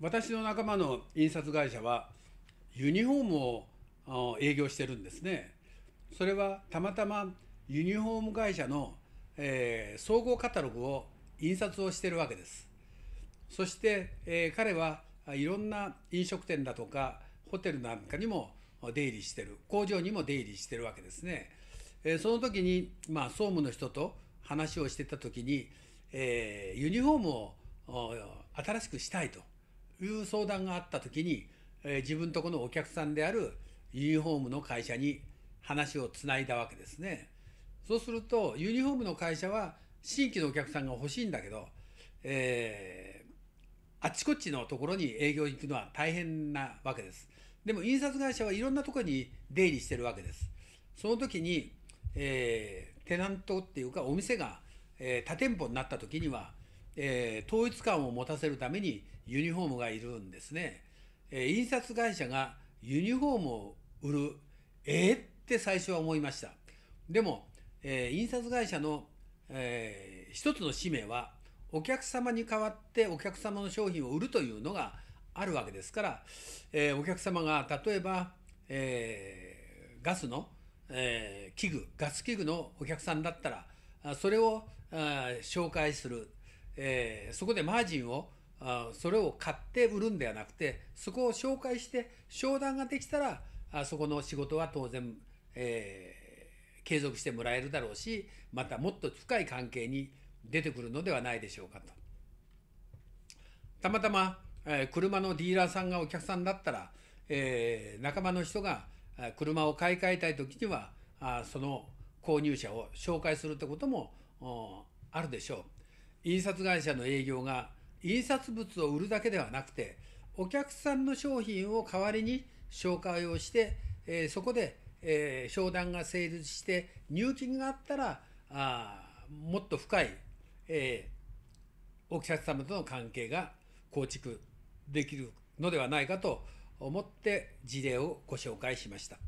私の仲間の印刷会社はユニフォームを営業してるんですねそれはたまたまユニフォーム会社の、えー、総合カタログを印刷をしてるわけですそして、えー、彼はいろんな飲食店だとかホテルなんかにも出入りしてる工場にも出入りしてるわけですね、えー、その時に、まあ、総務の人と話をしてた時に、えユニフォームを新しくしたいという相談があった時に、えー、自分とこのお客さんであるユニフォームの会社に話をつないだわけですね。そうするとユニフォームの会社は新規のお客さんが欲しいんだけど、えー、あっちこっちのところに営業に行くのは大変なわけです。でも印刷会社はいろんなところに出入りしてるわけです。その時に、えー、テナントっていうかお店が、えー、他店舗になった時にはえー、統一感を持たせるためにユニフォームがいるんですね。えー、印刷会社がユニフォームを売る、えー、って最初は思いました。でも、えー、印刷会社の、えー、一つの使命は、お客様に代わってお客様の商品を売るというのがあるわけですから、えー、お客様が例えば、えー、ガスの、えー、器具ガス器具のお客さんだったらそれをー、紹介するえー、そこでマージンをあそれを買って売るんではなくてそこを紹介して商談ができたらあそこの仕事は当然、えー、継続してもらえるだろうしまたもっと深い関係に出てくるのではないでしょうかと。たまたま、えー、車のディーラーさんがお客さんだったら、えー、仲間の人が車を買い替えたい時にはあその購入者を紹介するってこともあるでしょう。印刷会社の営業が印刷物を売るだけではなくてお客さんの商品を代わりに紹介をして、えー、そこで、えー、商談が成立して入金があったらあもっと深い、えー、お客様との関係が構築できるのではないかと思って事例をご紹介しました。